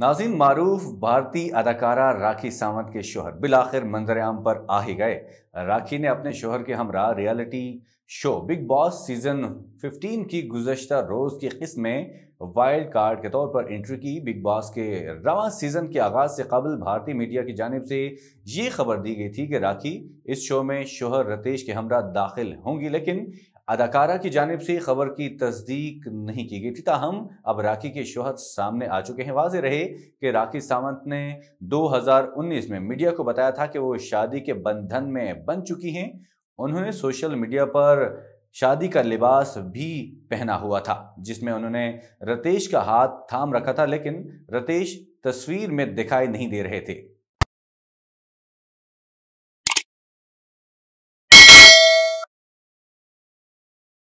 नाजीन मारूफ भारतीय अदाकारा राखी सावंत के शोहर आखिर मंजर आम पर आ ही गए राखी ने अपने शोहर के हमरा reality show Bigg Boss season 15 की गुजशत रोज़ की किस्म में वाइल्ड कार्ड के तौर पर एंट्री की बिग बॉस के रवा सीज़न के आगाज़ से कबल भारतीय मीडिया की जानब से ये खबर दी गई थी कि राखी इस शो में शोहर रतेश के हमरा दाखिल होंगी लेकिन अदाकारा की जानब से खबर की तस्दीक नहीं की गई थी ताहम अब राखी के शोहद सामने आ चुके हैं वाज रहे कि राखी सावंत ने 2019 में मीडिया को बताया था कि वो शादी के बंधन में बन चुकी हैं उन्होंने सोशल मीडिया पर शादी का लिबास भी पहना हुआ था जिसमें उन्होंने रतेश का हाथ थाम रखा था लेकिन रतेश तस्वीर में दिखाई नहीं दे रहे थे